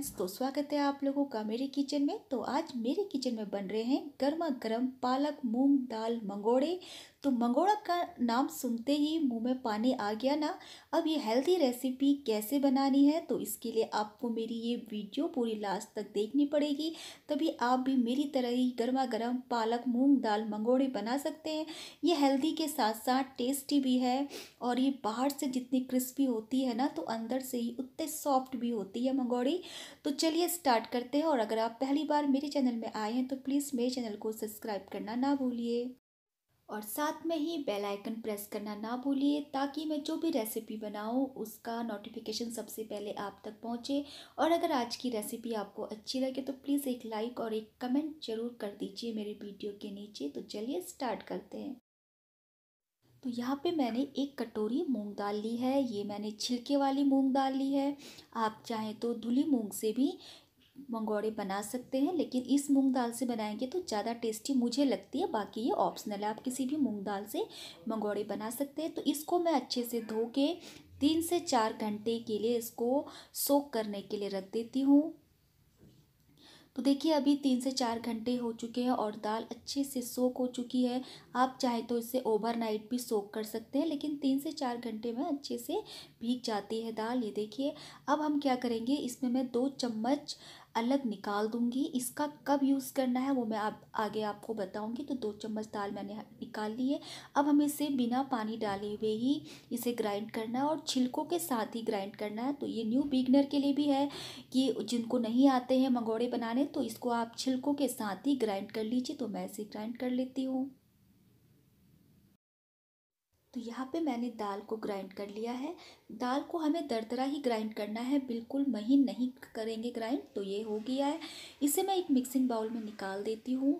friends तो स्वागत है आप लोगों का मेरे किचन में तो आज मेरे किचन में बन रहे हैं गर्मा गर्म पालक मूंग दाल मंगोड़े तो मंगोड़ा का नाम सुनते ही मुंह में पानी आ गया ना अब ये हेल्दी रेसिपी कैसे बनानी है तो इसके लिए आपको मेरी ये वीडियो पूरी लास्ट तक देखनी पड़ेगी तभी आप भी मेरी तरह ही गर्मा गर्म पालक मूँग दाल मंगोड़े बना सकते हैं ये हेल्दी के साथ साथ टेस्टी भी है और ये बाहर से जितनी क्रिस्पी होती है ना तो अंदर से ही उतने सॉफ्ट भी होती है मंगोड़ी तो चलिए स्टार्ट करते हैं और अगर आप पहली बार मेरे चैनल में आए हैं तो प्लीज़ मेरे चैनल को सब्सक्राइब करना ना भूलिए और साथ में ही बेल आइकन प्रेस करना ना भूलिए ताकि मैं जो भी रेसिपी बनाऊँ उसका नोटिफिकेशन सबसे पहले आप तक पहुँचे और अगर आज की रेसिपी आपको अच्छी लगे तो प्लीज़ एक लाइक और एक कमेंट ज़रूर कर दीजिए मेरे वीडियो के नीचे तो चलिए स्टार्ट करते हैं तो यहाँ पे मैंने एक कटोरी मूंग दाल ली है ये मैंने छिलके वाली मूंग दाल ली है आप चाहें तो धुली मूंग से भी मंगौड़े बना सकते हैं लेकिन इस मूंग दाल से बनाएंगे तो ज़्यादा टेस्टी मुझे लगती है बाकी ये ऑप्शनल है आप किसी भी मूंग दाल से मंगौड़े बना सकते हैं तो इसको मैं अच्छे से धो के तीन से चार घंटे के लिए इसको सोख करने के लिए रख देती हूँ तो देखिए अभी तीन से चार घंटे हो चुके हैं और दाल अच्छे से सोक हो चुकी है आप चाहे तो इसे ओवरनाइट भी सोक कर सकते हैं लेकिन तीन से चार घंटे में अच्छे से भीग जाती है दाल ये देखिए अब हम क्या करेंगे इसमें मैं दो चम्मच अलग निकाल दूँगी इसका कब यूज़ करना है वो मैं आप आगे आपको बताऊँगी तो दो चम्मच दाल मैंने निकाल ली है अब हम इसे बिना पानी डाले हुए ही इसे ग्राइंड करना है और छिलकों के साथ ही ग्राइंड करना है तो ये न्यू बिगनर के लिए भी है कि जिनको नहीं आते हैं मंगोड़े बनाने तो इसको आप छिलकों के साथ ही ग्राइंड कर लीजिए तो मैं इसे ग्राइंड कर लेती हूँ तो यहाँ पे मैंने दाल को ग्राइंड कर लिया है दाल को हमें दरदरा ही ग्राइंड करना है बिल्कुल महीन नहीं करेंगे ग्राइंड तो ये हो गया है इसे मैं एक मिक्सिंग बाउल में निकाल देती हूँ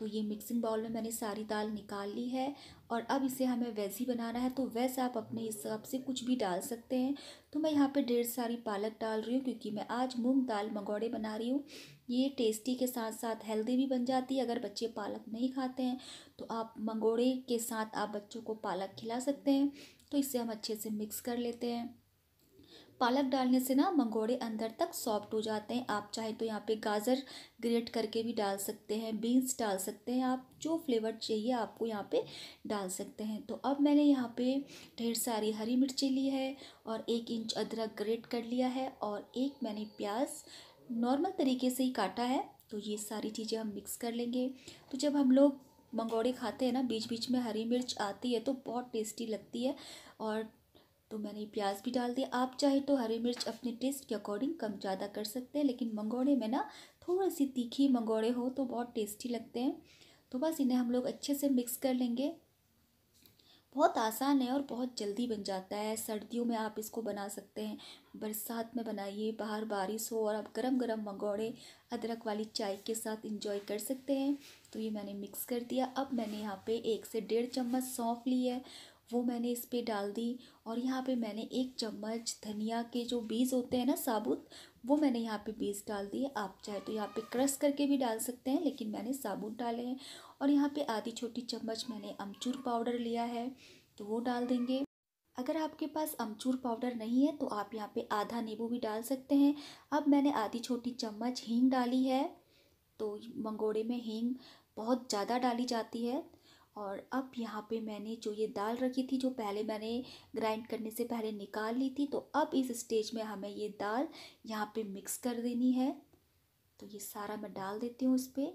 तो ये मिक्सिंग बाउल में मैंने सारी दाल निकाल ली है और अब इसे हमें वैसी बनाना है तो वैसे आप अपने हिसाब से कुछ भी डाल सकते हैं तो मैं यहाँ पे ढेर सारी पालक डाल रही हूँ क्योंकि मैं आज मूंग दाल मंगौड़े बना रही हूँ ये टेस्टी के साथ साथ हेल्दी भी बन जाती है अगर बच्चे पालक नहीं खाते हैं तो आप मंगोड़े के साथ आप बच्चों को पालक खिला सकते हैं तो इसे हम अच्छे से मिक्स कर लेते हैं पालक डालने से ना मंगोड़े अंदर तक सॉफ्ट हो जाते हैं आप चाहे तो यहाँ पे गाजर ग्रेट करके भी डाल सकते हैं बीन्स डाल सकते हैं आप जो फ्लेवर चाहिए आपको यहाँ पे डाल सकते हैं तो अब मैंने यहाँ पे ढेर सारी हरी मिर्ची ली है और एक इंच अदरक ग्रेट कर लिया है और एक मैंने प्याज नॉर्मल तरीके से ही काटा है तो ये सारी चीज़ें हम मिक्स कर लेंगे तो जब हम लोग मंगोड़े खाते हैं ना बीच बीच में हरी मिर्च आती है तो बहुत टेस्टी लगती है और तो मैंने प्याज भी डाल दिया आप चाहे तो हरी मिर्च अपने टेस्ट के अकॉर्डिंग कम ज़्यादा कर सकते हैं लेकिन मंगोड़े में ना थोड़ी सी तीखी मंगोड़े हो तो बहुत टेस्टी लगते हैं तो बस इन्हें हम लोग अच्छे से मिक्स कर लेंगे बहुत आसान है और बहुत जल्दी बन जाता है सर्दियों में आप इसको बना सकते हैं बरसात में बनाइए बाहर बारिश हो और आप गरम गरम मंगोड़े अदरक वाली चाय के साथ इंजॉय कर सकते हैं तो ये मैंने मिक्स कर दिया अब मैंने यहाँ पे एक से डेढ़ चम्मच सौंफ ली है वो मैंने इस पर डाल दी और यहाँ पे मैंने एक चम्मच धनिया के जो बीज होते हैं ना साबुत वो मैंने यहाँ पे बीज डाल दिए आप चाहे तो यहाँ पे क्रश करके भी डाल सकते हैं लेकिन मैंने साबुत डाले हैं और यहाँ पे आधी छोटी चम्मच मैंने अमचूर पाउडर लिया है तो वो डाल देंगे अगर आपके पास अमचूर पाउडर नहीं है तो आप यहाँ पर आधा नींबू भी डाल सकते हैं अब मैंने आधी छोटी चम्मच हींग डाली है तो मंगोड़े में हींग बहुत ज़्यादा डाली जाती है और अब यहाँ पे मैंने जो ये दाल रखी थी जो पहले मैंने ग्राइंड करने से पहले निकाल ली थी तो अब इस स्टेज में हमें ये दाल यहाँ पे मिक्स कर देनी है तो ये सारा मैं डाल देती हूँ उस पर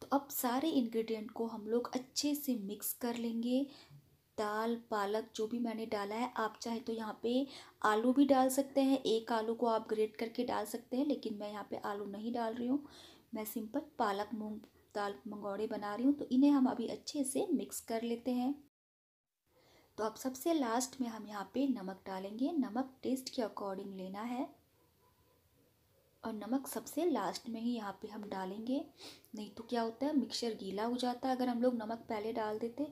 तो अब सारे इंग्रेडिएंट को हम लोग अच्छे से मिक्स कर लेंगे दाल पालक जो भी मैंने डाला है आप चाहे तो यहाँ पे आलू भी डाल सकते हैं एक आलू को आप ग्रेट करके डाल सकते हैं लेकिन मैं यहाँ पे आलू नहीं डाल रही हूँ मैं सिंपल पालक मूंग दाल मंगौड़े बना रही हूँ तो इन्हें हम अभी अच्छे से मिक्स कर लेते हैं तो अब सबसे लास्ट में हम यहाँ पे नमक डालेंगे नमक टेस्ट के अकॉर्डिंग लेना है और नमक सबसे लास्ट में ही यहाँ पे हम डालेंगे नहीं तो क्या होता है मिक्सचर गीला हो जाता है अगर हम लोग नमक पहले डाल देते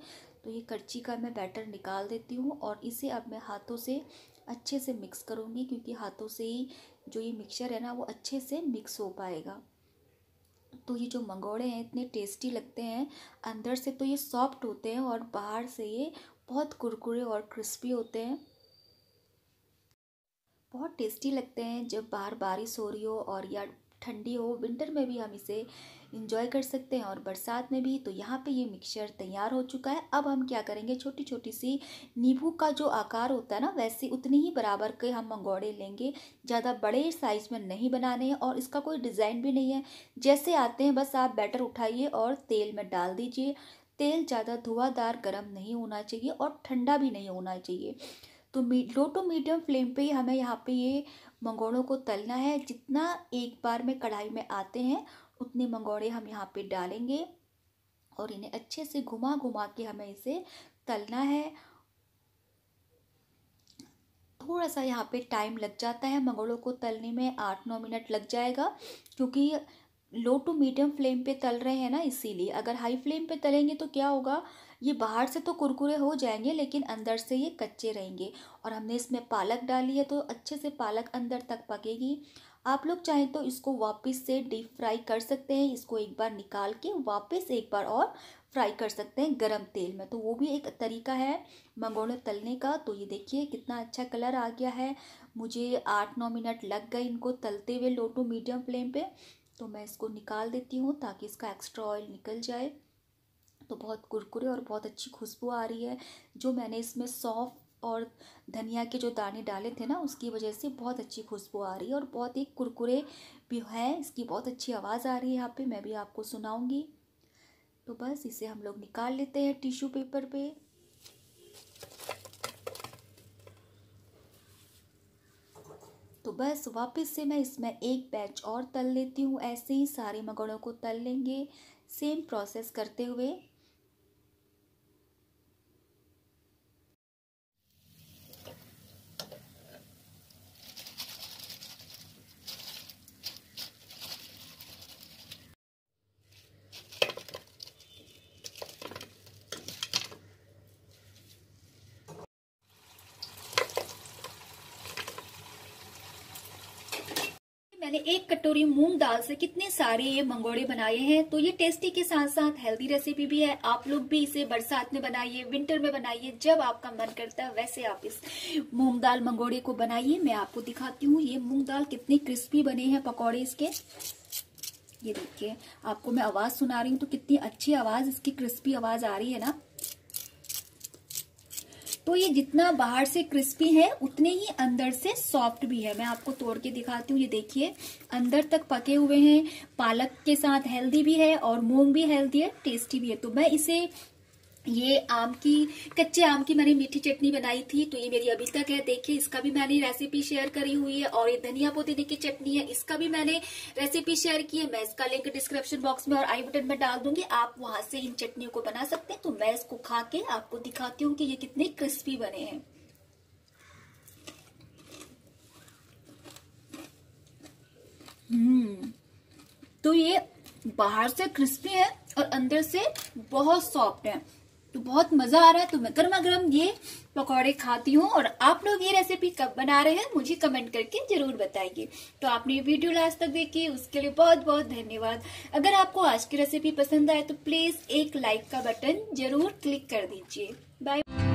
तो ये कर्ची का मैं बैटर निकाल देती हूँ और इसे अब मैं हाथों से अच्छे से मिक्स करूँगी क्योंकि हाथों से ही जो ये मिक्सचर है ना वो अच्छे से मिक्स हो पाएगा तो ये जो मंगोड़े हैं इतने टेस्टी लगते हैं अंदर से तो ये सॉफ्ट होते हैं और बाहर से ये बहुत कुरकुरे और क्रिस्पी होते हैं बहुत टेस्टी लगते हैं जब बाहर बारिश हो रही हो और या ठंडी हो विंटर में भी हम इसे इंजॉय कर सकते हैं और बरसात में भी तो यहाँ पे ये मिक्सचर तैयार हो चुका है अब हम क्या करेंगे छोटी छोटी सी नींबू का जो आकार होता है ना वैसे उतनी ही बराबर के हम मंगौड़े लेंगे ज़्यादा बड़े साइज़ में नहीं बनाने हैं और इसका कोई डिज़ाइन भी नहीं है जैसे आते हैं बस आप बैटर उठाइए और तेल में डाल दीजिए तेल ज़्यादा धुआंधार गर्म नहीं होना चाहिए और ठंडा भी नहीं होना चाहिए तो मी लो टू मीडियम फ्लेम पे हमें यहाँ पे ये मंगोड़ों को तलना है जितना एक बार में कढ़ाई में आते हैं उतने मंगोड़े हम यहाँ पे डालेंगे और इन्हें अच्छे से घुमा घुमा के हमें इसे तलना है थोड़ा सा यहाँ पे टाइम लग जाता है मंगोड़ों को तलने में आठ नौ मिनट लग जाएगा क्योंकि लो टू मीडियम फ्लेम पे तल रहे हैं ना इसीलिए अगर हाई फ्लेम पे तलेंगे तो क्या होगा ये बाहर से तो कुरकुरे हो जाएंगे लेकिन अंदर से ये कच्चे रहेंगे और हमने इसमें पालक डाली है तो अच्छे से पालक अंदर तक पकेगी आप लोग चाहें तो इसको वापस से डीप फ्राई कर सकते हैं इसको एक बार निकाल के वापस एक बार और फ्राई कर सकते हैं गरम तेल में तो वो भी एक तरीका है मंगोड़े तलने का तो ये देखिए कितना अच्छा कलर आ गया है मुझे आठ नौ मिनट लग गए इनको तलते हुए लो टू मीडियम फ्लेम पे तो मैं इसको निकाल देती हूँ ताकि इसका एक्स्ट्रा ऑयल निकल जाए तो बहुत कुरकुरे और बहुत अच्छी खुशबू आ रही है जो मैंने इसमें सॉफ्ट और धनिया के जो दाने डाले थे ना उसकी वजह से बहुत अच्छी खुशबू आ रही है और बहुत ही कुरकुरे भी है इसकी बहुत अच्छी आवाज़ आ रही है यहाँ पे मैं भी आपको सुनाऊंगी तो बस इसे हम लोग निकाल लेते हैं टिश्यू पेपर पे तो बस वापस से मैं इसमें एक बैच और तल लेती हूँ ऐसे ही सारे मगड़ों को तल लेंगे सेम प्रोसेस करते हुए मैंने एक कटोरी मूंग दाल से कितने सारे ये मंगोड़े बनाए हैं तो ये टेस्टी के साथ साथ हेल्दी रेसिपी भी है आप लोग भी इसे बरसात में बनाइए विंटर में बनाइए जब आपका मन करता है वैसे आप इस मूंग दाल मंगोड़े को बनाइए मैं आपको दिखाती हूँ ये मूंग दाल कितने क्रिस्पी बने हैं पकौड़े इसके ये देखिए आपको मैं आवाज सुना रही हूँ तो कितनी अच्छी आवाज इसकी क्रिस्पी आवाज आ रही है ना तो ये जितना बाहर से क्रिस्पी है उतने ही अंदर से सॉफ्ट भी है मैं आपको तोड़ के दिखाती हूँ ये देखिए अंदर तक पके हुए हैं पालक के साथ हेल्दी भी है और मूंग भी हेल्दी है टेस्टी भी है तो मैं इसे ये आम की कच्चे आम की मैंने मीठी चटनी बनाई थी तो ये मेरी अभी तक है देखिए इसका भी मैंने रेसिपी शेयर करी हुई है और ये धनिया पुदीने की चटनी है इसका भी मैंने रेसिपी शेयर की है मैं इसका लिंक डिस्क्रिप्शन बॉक्स में और आई बटन में डाल दूंगी आप वहां से इन चटनियों को बना सकते हैं तो मैं इसको खा के आपको दिखाती हूँ कि ये कितने क्रिस्पी बने हैं हम्म, तो ये बाहर से क्रिस्पी है और अंदर से बहुत सॉफ्ट है तो बहुत मजा आ रहा है तो मैं गर्मा गर्म ये पकौड़े खाती हूँ और आप लोग ये रेसिपी कब बना रहे हैं मुझे कमेंट करके जरूर बताइए तो आपने ये वीडियो लास्ट तक देखी उसके लिए बहुत बहुत धन्यवाद अगर आपको आज की रेसिपी पसंद आए तो प्लीज एक लाइक का बटन जरूर क्लिक कर दीजिए बाय